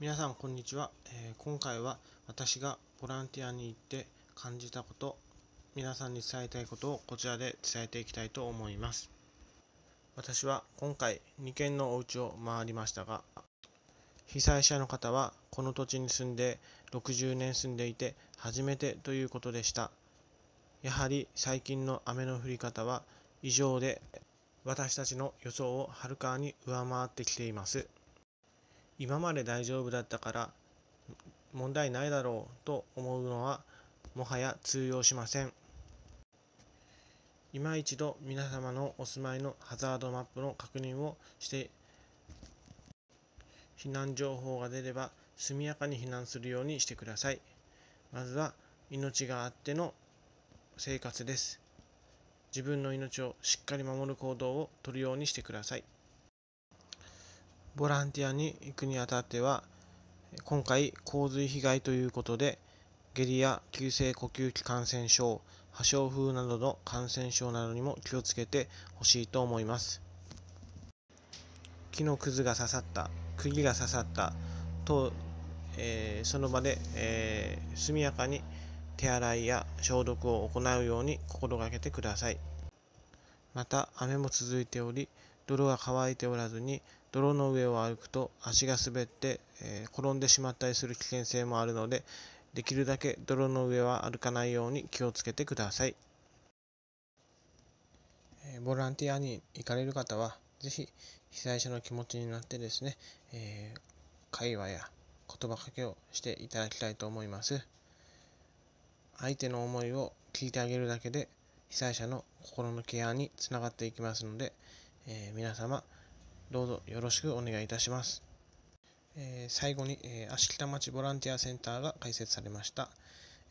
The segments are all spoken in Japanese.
皆さんこんにちは、えー、今回は私がボランティアに行って感じたこと皆さんに伝えたいことをこちらで伝えていきたいと思います私は今回2軒のお家を回りましたが被災者の方はこの土地に住んで60年住んでいて初めてということでしたやはり最近の雨の降り方は異常で私たちの予想をはるかに上回ってきています今まで大丈夫だったから問題ないだろうと思うのはもはや通用しません今一度皆様のお住まいのハザードマップの確認をして避難情報が出れば速やかに避難するようにしてくださいまずは命があっての生活です自分の命をしっかり守る行動をとるようにしてください。ボランティアに行くにあたっては今回洪水被害ということで下痢や急性呼吸器感染症破傷風などの感染症などにも気をつけてほしいと思います木のくずが刺さった釘が刺さったと、えー、その場で、えー、速やかに手洗いや消毒を行うように心がけてくださいまた雨も続いており泥が乾いておらずに泥の上を歩くと足が滑って、えー、転んでしまったりする危険性もあるのでできるだけ泥の上は歩かないように気をつけてください、えー、ボランティアに行かれる方は是非被災者の気持ちになってですね、えー、会話や言葉かけをしていただきたいと思います相手の思いを聞いてあげるだけで被災者の心のケアにつながっていきますのでえー、皆様どうぞよろしくお願いいたします。えー、最後に、えー、足北町ボランティアセンターが開設されました。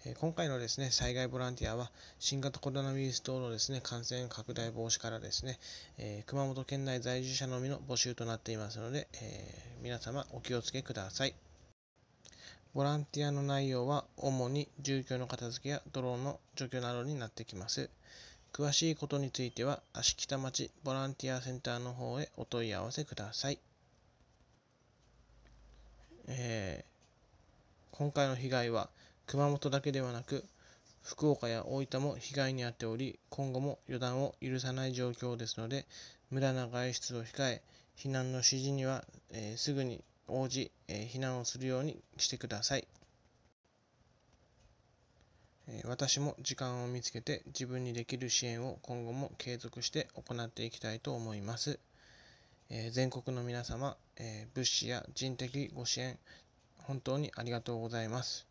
え今回のですね、災害ボランティアは、新型コロナウイルス等のですね、感染拡大防止からですね、え熊本県内在住者のみの募集となっていますので、え皆様お気をつけください。ボランティアの内容は主に住居の片付けやドローンの除去などになってきます。詳しいことについては、芦北町ボランティアセンターの方へお問い合わせください。えー、今回の被害は、熊本だけではなく、福岡や大分も被害に遭っており、今後も予断を許さない状況ですので、無駄な外出を控え、避難の指示には、えー、すぐに応じ、えー、避難をするようにしてください。私も時間を見つけて自分にできる支援を今後も継続して行っていきたいと思います。全国の皆様、物資や人的ご支援、本当にありがとうございます。